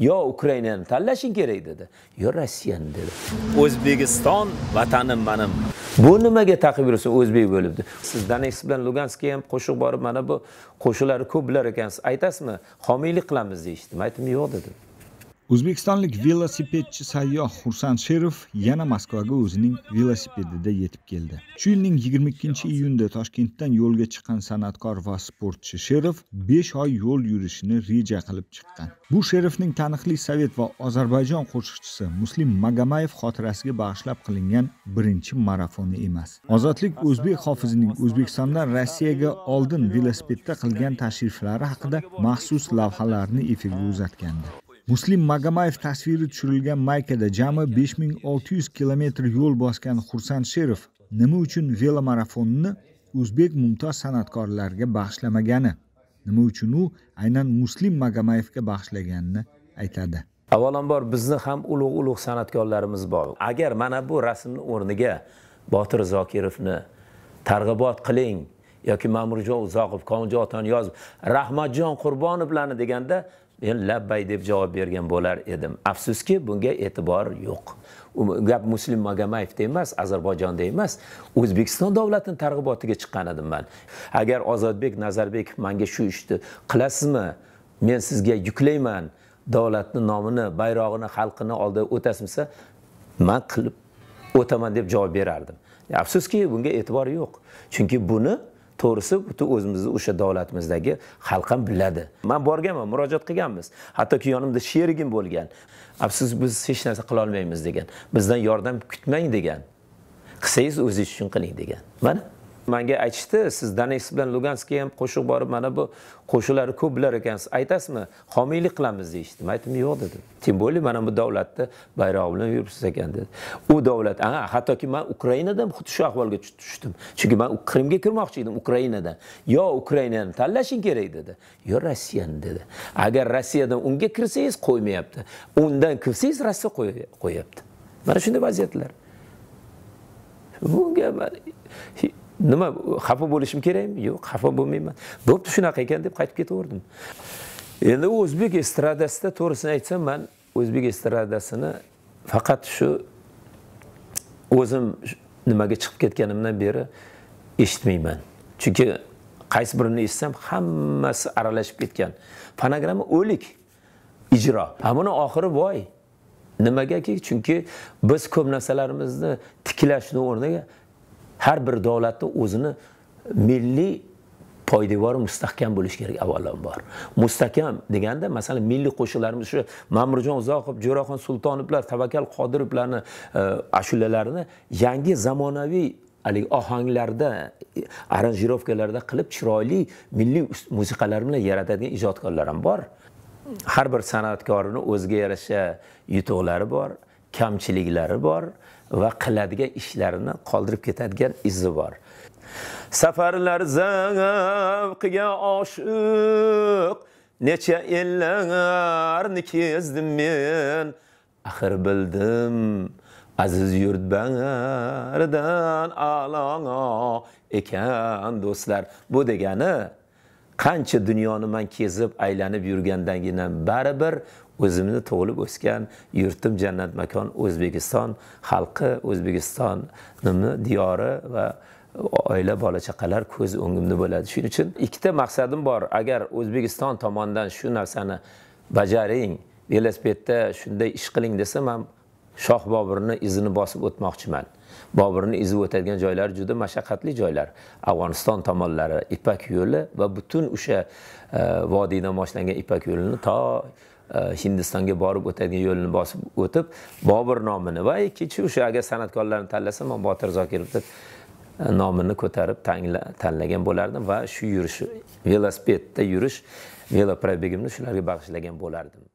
yo ukrainani tanlashing kerak dedi yo rossiyani dedi o'zbekiston vatanim manim bu nimaga taqib yuribsiz o'zbek bo'libdi siz donetsk bilan luganskga ham qo'shiq borib mana bu qo'shiqlari ko'p bilar ekansiz aytasizmi homiylik qilamiz deyishdim aytdim yo'q dedim o'zbekistonlik velosipedchi sayyoh xursand sherov yana moskvaga o'zining velosipedida yetib keldi shu yilning yigirma ikkinchi iyunida toshkentdan yo'lga chiqqan san'atkor va sportchi sherov besh oy yo'l yurishni reja qilib chiqqan bu sherovning taniqli sovet va ozarbayjon qo'shiqchisi muslim magamayev xotirasiga bag'ishlab qilingan birinchi marafoni emas ozodlik o'zbek hofizining o'zbekistondan rossiyaga oldin velosipedda qilgan tashriflari haqida maxsus lavhalarni efirga uzatgandi muslim magamayev tasviri tushirilgan maykada jami 5600 kilometr yo'l bosgan xursand sherov nima uchun velomarafonni o'zbek mumtoz san'atkorlariga bag'ishlamagani nima uchun u aynan muslim magamayevga bag'ishlaganini aytadi avvalambor bizni ham ulug' ulug' san'atkorlarimiz bor agar mana bu rasmni o'rniga botir zokirovni targ'ibot qiling yoki ma'murjon uzoqov komiljon otaniyozov rahmatjon qurbonovlarni deganda men labbay deb javob bergan bo'lar edim afsuski bunga e'tibor yo'q gap muslim magamayevda emas ozarbayjonda emas o'zbekiston davlatini targ'ibotiga chiqqan edim man agar ozodbek nazarbekov manga shu ishni qilasizmi men sizga yuklayman davlatni nomini bayrog'ini xalqini oldida o'tasizmi desa man qilib o'taman deb javob berardim afsuski bunga e'tibor yo'q chunki buni to'g'risi butun o'zimizni o'sha davlatimizdagi xalq ham biladi man borganman murojaat qilganmiz hattoki yonimda sherigim bo'lgan afsus biz hech narsa qilolmaymiz degan bizdan yordam kutmang degan qilsangiz o'zingiz uchun qiling degan mana manga aytishdi siz donetsk bilan luganskka ham qo'shiq borib mana bu qo'shiqlari ko'p bilar ekansiz aytasizmi homiylik qilamiz deyishdi man aytdim yo'q dedim тем более mana bu davlatni bayrog'i bilan yuribsiz ekan dedi u davlat aha hattoki man ukrainadan xuddi shu ahvolga tushdim chunki man qrimga kirmoqchi edim ukrainadan yo ukrainani tanlashing kerak dedi yo rossiyani dedi agar rossiyadan unga kirsangiz qo'ymayapti undan kirsangiz rossiya qo'yapti mana shunday vaziyatlar bunga nima xafa bo'lishim kerakmi yo'q xafa bo'lmayman bo'pti shunaqa ekan deb qaytib ketaverdim endi o'zbek estradasida to'g'risini aytsam man o'zbek estradasini faqat shu o'zim nimaga chiqib ketganimdan beri eshitmayman chunki qaysi birini eshitsam hammasi aralashib ketgan fonogramma o'lik ijro a buni oxiri voy nimagaki chunki biz ko'p narsalarimizni tiklashni o'rniga har bir davlatni o'zini milliy poydevori mustahkam bo'lishi kerak avvalambor mustahkam deganda masalan milliy qo'shiqlarimiz shu ma'murjon uzoqov jo'raxon sultonovlar tavakkal qodirovlarni e, ashulalarini yangi zamonaviy haligi ohanglarda aranjirovkalarda qilib chiroyli milliy musiqalar bilan yaratadigan ijodkorlar ham bor har bir san'atkorni o'ziga yarasha yutuqlari bor kamchiliklari bor va qiladigan ishlarini qoldirib ketadigan izi bor safarlar zavqiga oshiq necha ellarni kezdim men axir bildim aziz yurt bag'ridan alono ekan do'stlar bu degani qancha dunyoni man kezib aylanib yurgandangina baribir o'zimni tug'ilib o'sgan yurtim jannat makon o'zbekiston xalqi o'zbekistonimni diyori va oila bola chaqalar ko'z o'ngimda bo'ladi shuning uchun ikkita maqsadim bor agar o'zbekiston tomonidan shu narsani bajaring velosipedda shunday ish qiling desa man shoh boburni izini bosib o'tmoqchiman boburni izi o'tadigan joylar juda mashaqqatli joylar afg'oniston tomonlari ipak yo'li va butun o'sha e, vodiydan boshlangan ipak yo'lini to Э, hindistonga borib o'tadigan yo'lni bosib o'tib bobur nomini va ikkinchi o'sha agar san'atkorlarni tanlasa man botir zokirovni e, nomini ko'tarib tanlagan bo'lardim va shu yurish velosipedda yurish veloprobegimni shularga bag'ishlagan bo'lardim